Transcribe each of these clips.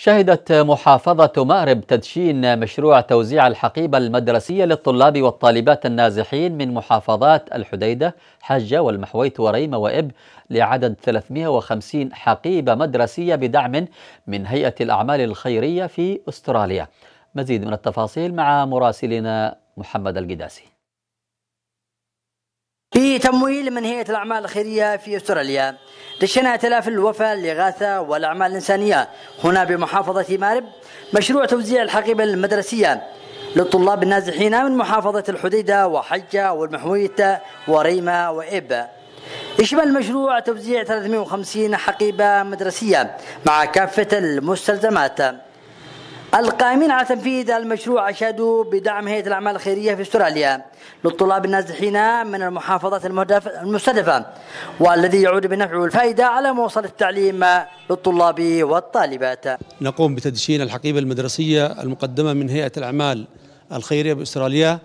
شهدت محافظة مأرب تدشين مشروع توزيع الحقيبة المدرسية للطلاب والطالبات النازحين من محافظات الحديدة حجة والمحويت وريمة وإب لعدد 350 حقيبة مدرسية بدعم من هيئة الأعمال الخيرية في أستراليا مزيد من التفاصيل مع مراسلنا محمد القداسي في تمويل من هيئة الأعمال الخيرية في أستراليا دشنا تلاف الوفاء للإغاثة والأعمال الإنسانية هنا بمحافظة مارب مشروع توزيع الحقيبة المدرسية للطلاب النازحين من محافظة الحديدة وحجة والمحويتة وريمة وإب يشمل المشروع توزيع 350 حقيبة مدرسية مع كافة المستلزمات القائمين على تنفيذ المشروع أشادوا بدعم هيئة الأعمال الخيرية في استراليا للطلاب النازحين من المحافظات المستهدفة والذي يعود بنفع الفائدة على مواصلة التعليم للطلاب والطالبات نقوم بتدشين الحقيبة المدرسية المقدمة من هيئة الأعمال الخيرية باستراليا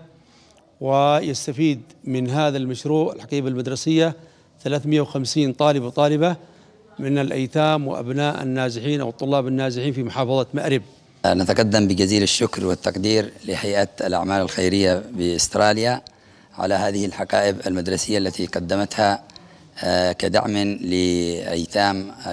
ويستفيد من هذا المشروع الحقيبة المدرسية 350 طالب وطالبة من الأيتام وأبناء النازحين أو الطلاب النازحين في محافظة مأرب آه، نتقدم بجزيل الشكر والتقدير لهيئة الأعمال الخيرية باستراليا على هذه الحقائب المدرسية التي قدمتها آه، كدعم لأيتام آه،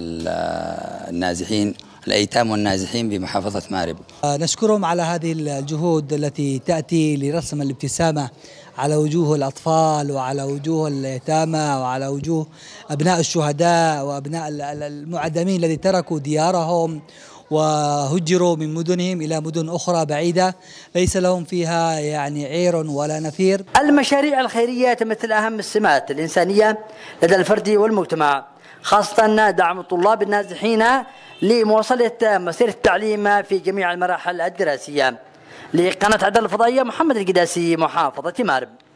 النازحين الأيتام والنازحين بمحافظة مارب نشكرهم على هذه الجهود التي تأتي لرسم الابتسامة على وجوه الأطفال وعلى وجوه اليتامى وعلى وجوه أبناء الشهداء وأبناء المعدمين الذي تركوا ديارهم وهجروا من مدنهم إلى مدن أخرى بعيدة ليس لهم فيها يعني عير ولا نفير المشاريع الخيرية تمثل أهم السمات الإنسانية لدى الفرد والمجتمع خاصة دعم الطلاب النازحين لمواصلة مسير التعليم في جميع المراحل الدراسية لقناة عدل الفضائية محمد القداسي محافظة مارب